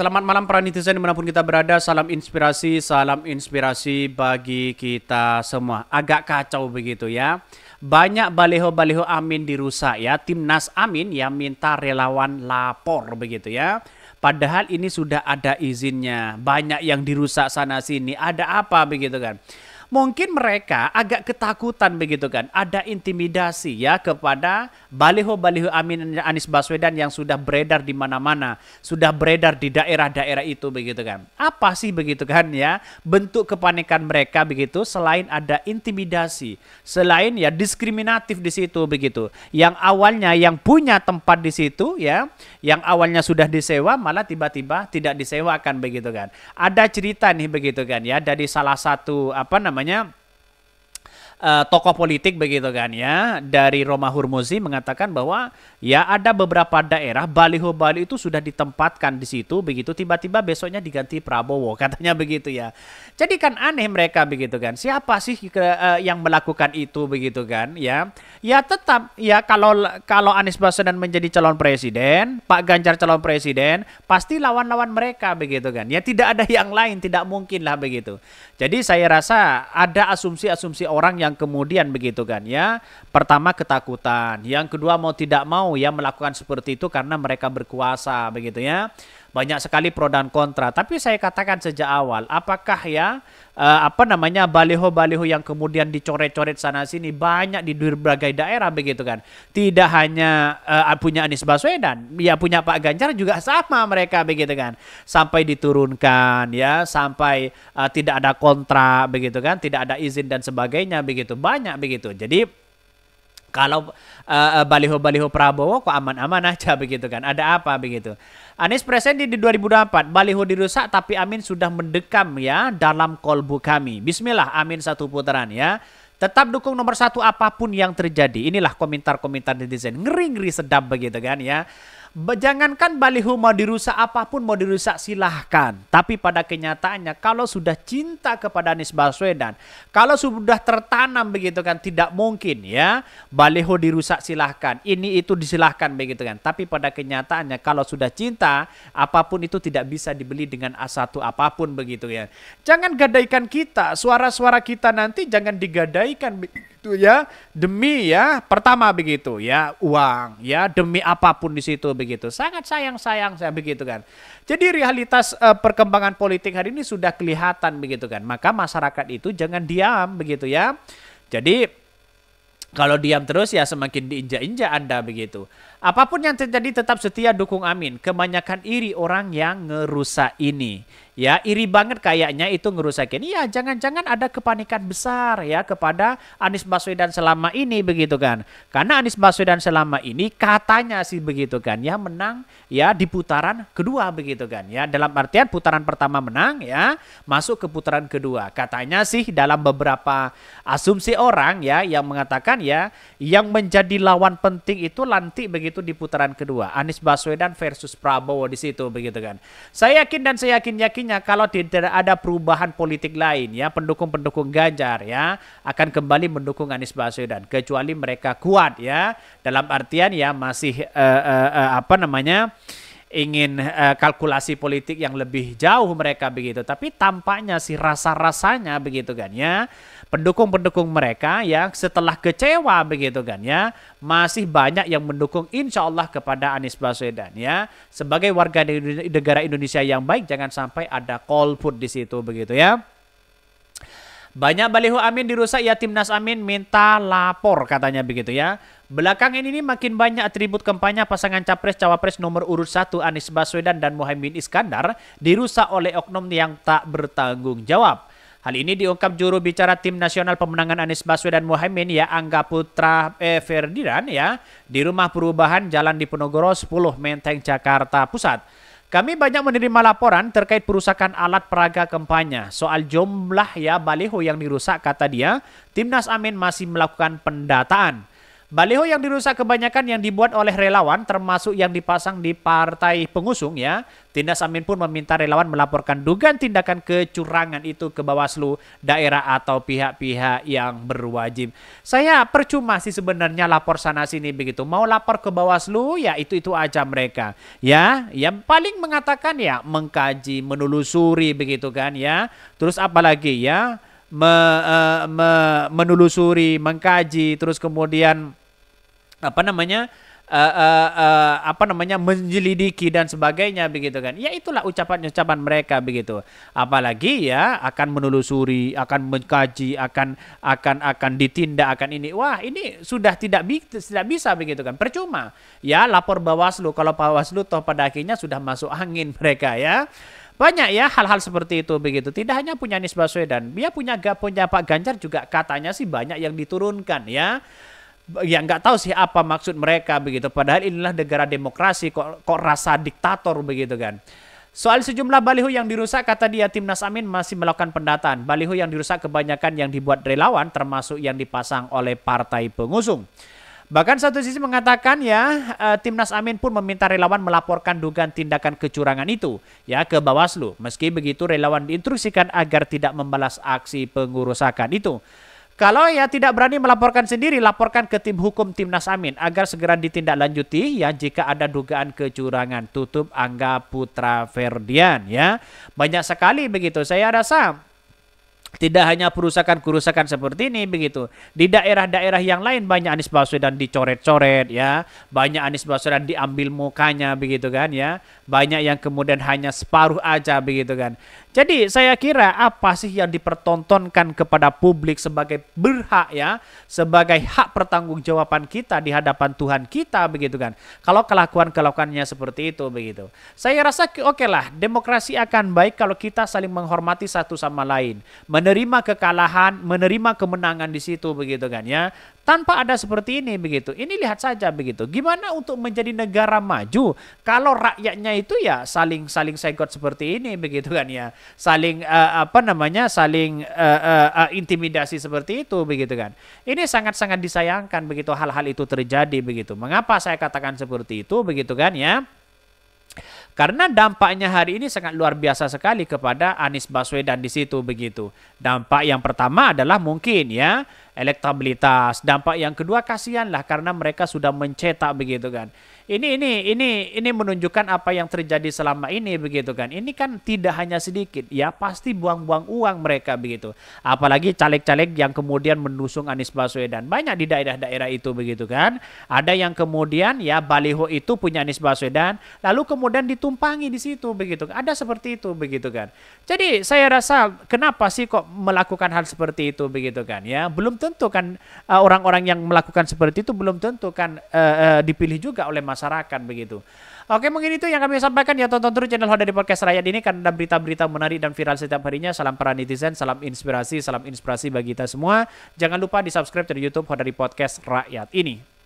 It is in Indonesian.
Selamat malam para netizen dimanapun kita berada. Salam inspirasi, salam inspirasi bagi kita semua. Agak kacau begitu ya. Banyak baleho-baleho Amin dirusak ya. Timnas Amin yang minta relawan lapor begitu ya. Padahal ini sudah ada izinnya. Banyak yang dirusak sana sini. Ada apa begitu kan? mungkin mereka agak ketakutan begitu kan. Ada intimidasi ya kepada baliho-baliho Amin Anies Baswedan yang sudah beredar di mana-mana, sudah beredar di daerah-daerah itu begitu kan. Apa sih begitu kan ya bentuk kepanikan mereka begitu selain ada intimidasi, selain ya diskriminatif di situ begitu. Yang awalnya yang punya tempat di situ ya, yang awalnya sudah disewa malah tiba-tiba tidak disewakan begitu kan. Ada cerita nih begitu kan ya dari salah satu apa namanya namanya uh, tokoh politik begitu kan ya dari Roma Hurmuzi mengatakan bahwa ya ada beberapa daerah baliho-baliho itu sudah ditempatkan di situ begitu tiba-tiba besoknya diganti Prabowo katanya begitu ya. Jadi kan aneh mereka begitu kan. Siapa sih uh, yang melakukan itu begitu kan ya. Ya tetap ya kalau kalau Anies Baswedan menjadi calon presiden, Pak Ganjar calon presiden, pasti lawan-lawan mereka begitu kan. Ya tidak ada yang lain, tidak mungkin lah begitu. Jadi saya rasa ada asumsi-asumsi orang yang kemudian begitu kan ya. Pertama ketakutan, yang kedua mau tidak mau ya melakukan seperti itu karena mereka berkuasa begitu ya banyak sekali pro dan kontra. Tapi saya katakan sejak awal, apakah ya uh, apa namanya baliho-baliho yang kemudian dicoret-coret sana sini banyak di berbagai daerah begitu kan. Tidak hanya uh, punya Anies Baswedan, ya punya Pak Ganjar juga sama mereka begitu kan. Sampai diturunkan ya, sampai uh, tidak ada kontra begitu kan, tidak ada izin dan sebagainya begitu. Banyak begitu. Jadi kalau baliho eh, eh, baliho-baliho Prabowo kok aman-aman aja begitu kan. Ada apa begitu. Anies Presiden di 2004 baliho dirusak tapi Amin sudah mendekam ya dalam kolbu kami. Bismillah Amin satu putaran ya. Tetap dukung nomor satu apapun yang terjadi. Inilah komentar-komentar netizen. Ngeri-ngeri sedap begitu kan ya. Jangankan baliho mau dirusak apapun mau dirusak silahkan. Tapi pada kenyataannya kalau sudah cinta kepada Anies Baswedan, kalau sudah tertanam begitu kan tidak mungkin ya baliho dirusak silahkan. Ini itu disilahkan begitu kan. Tapi pada kenyataannya kalau sudah cinta apapun itu tidak bisa dibeli dengan A1 apapun begitu ya. Jangan gadaikan kita, suara-suara kita nanti jangan digadaikan begitu ya demi ya pertama begitu ya uang ya demi apapun di situ begitu sangat sayang sayang saya begitu kan jadi realitas uh, perkembangan politik hari ini sudah kelihatan begitu kan maka masyarakat itu jangan diam begitu ya jadi kalau diam terus ya semakin diinjak-injak Anda begitu. Apapun yang terjadi tetap setia dukung Amin. Kebanyakan iri orang yang ngerusak ini. Ya, iri banget kayaknya itu ngerusak ini. Ya jangan-jangan ada kepanikan besar ya kepada Anies Baswedan selama ini begitu kan. Karena Anies Baswedan selama ini katanya sih begitu kan ya menang ya di putaran kedua begitu kan ya. Dalam artian putaran pertama menang ya, masuk ke putaran kedua. Katanya sih dalam beberapa asumsi orang ya yang mengatakan ya yang menjadi lawan penting itu Lantik begitu begitu di putaran kedua. Anies Baswedan versus Prabowo di situ begitu kan. Saya yakin dan saya yakin-yakinnya kalau tidak ada perubahan politik lain ya pendukung-pendukung Ganjar ya akan kembali mendukung Anies Baswedan kecuali mereka kuat ya dalam artian ya masih uh, uh, uh, apa namanya? ingin uh, kalkulasi politik yang lebih jauh mereka begitu. Tapi tampaknya sih rasa-rasanya begitu kan ya. Pendukung-pendukung mereka ya setelah kecewa begitu kan ya, masih banyak yang mendukung insya Allah kepada Anies Baswedan ya. Sebagai warga negara Indonesia yang baik jangan sampai ada put di situ begitu ya. Banyak baliho Amin dirusak ya timnas Amin minta lapor katanya begitu ya. Belakangan ini makin banyak atribut kampanye pasangan capres-cawapres nomor urut 1 Anies Baswedan dan Mohaimin Iskandar dirusak oleh oknum yang tak bertanggung jawab. Hal ini diungkap juru bicara tim nasional pemenangan Anies Baswedan Mohaimin ya Angga Putra eh, Ferdinand ya di rumah perubahan Jalan Diponegoro 10 Menteng Jakarta Pusat. Kami banyak menerima laporan terkait perusakan alat peraga kampanye. Soal jumlah ya baliho yang dirusak kata dia, Timnas Amin masih melakukan pendataan. Baliho yang dirusak kebanyakan yang dibuat oleh relawan termasuk yang dipasang di partai pengusung ya. Tindas Amin pun meminta relawan melaporkan dugaan tindakan kecurangan itu ke Bawaslu daerah atau pihak-pihak yang berwajib. Saya percuma sih sebenarnya lapor sana sini begitu. Mau lapor ke Bawaslu ya itu-itu aja mereka. Ya, yang paling mengatakan ya mengkaji, menelusuri begitu kan ya. Terus apalagi ya? Me, uh, me, menelusuri, mengkaji, terus kemudian apa namanya uh, uh, uh, apa namanya menyelidiki dan sebagainya begitu kan ya itulah ucapan-ucapan mereka begitu apalagi ya akan menelusuri akan mengkaji akan akan akan ditindak akan ini wah ini sudah tidak bi tidak bisa begitu kan percuma ya lapor bawaslu kalau bawaslu toh pada akhirnya sudah masuk angin mereka ya banyak ya hal-hal seperti itu begitu. Tidak hanya punya Anies Baswedan, dia punya punya Pak Ganjar juga katanya sih banyak yang diturunkan ya ya nggak tahu sih apa maksud mereka begitu. Padahal inilah negara demokrasi kok kok rasa diktator begitu kan. Soal sejumlah baliho yang dirusak kata dia Timnas Amin masih melakukan pendataan. Baliho yang dirusak kebanyakan yang dibuat relawan termasuk yang dipasang oleh partai pengusung. Bahkan satu sisi mengatakan ya eh, Timnas Amin pun meminta relawan melaporkan dugaan tindakan kecurangan itu ya ke Bawaslu. Meski begitu relawan diinstruksikan agar tidak membalas aksi pengurusakan itu. Kalau ya tidak berani melaporkan sendiri, laporkan ke tim hukum Timnas Amin agar segera ditindaklanjuti ya jika ada dugaan kecurangan. Tutup Angga Putra Ferdian ya. Banyak sekali begitu. Saya rasa tidak hanya perusakan-kerusakan seperti ini begitu. Di daerah-daerah yang lain banyak Anies Baswedan dicoret-coret ya, banyak Anies Baswedan diambil mukanya begitu kan ya. Banyak yang kemudian hanya separuh aja begitu kan. Jadi saya kira apa sih yang dipertontonkan kepada publik sebagai berhak ya, sebagai hak pertanggungjawaban kita di hadapan Tuhan kita begitu kan. Kalau kelakuan-kelakuannya seperti itu begitu. Saya rasa oke okay lah, demokrasi akan baik kalau kita saling menghormati satu sama lain menerima kekalahan, menerima kemenangan di situ begitu kan ya. Tanpa ada seperti ini begitu. Ini lihat saja begitu. Gimana untuk menjadi negara maju kalau rakyatnya itu ya saling saling segot seperti ini begitu kan ya. Saling uh, apa namanya? saling uh, uh, uh, intimidasi seperti itu begitu kan. Ini sangat-sangat disayangkan begitu hal-hal itu terjadi begitu. Mengapa saya katakan seperti itu begitu kan ya? Karena dampaknya hari ini sangat luar biasa sekali kepada Anies Baswedan di situ begitu. Dampak yang pertama adalah mungkin ya elektabilitas. Dampak yang kedua kasihanlah karena mereka sudah mencetak begitu kan ini ini ini ini menunjukkan apa yang terjadi selama ini begitu kan. Ini kan tidak hanya sedikit ya pasti buang-buang uang mereka begitu. Apalagi caleg-caleg yang kemudian mendusung Anies Baswedan. Banyak di daerah-daerah itu begitu kan. Ada yang kemudian ya baliho itu punya Anies Baswedan lalu kemudian ditumpangi di situ begitu. Kan. Ada seperti itu begitu kan. Jadi saya rasa kenapa sih kok melakukan hal seperti itu begitu kan ya. Belum tentu kan eh, orang-orang yang melakukan seperti itu belum tentu kan eh, eh, dipilih juga oleh masyarakat masyarakat begitu. Oke mungkin itu yang kami sampaikan ya tonton terus channel Hoda di Podcast Rakyat ini karena berita-berita menarik dan viral setiap harinya. Salam para netizen, salam inspirasi, salam inspirasi bagi kita semua. Jangan lupa di subscribe dari YouTube Hoda di Podcast Rakyat ini.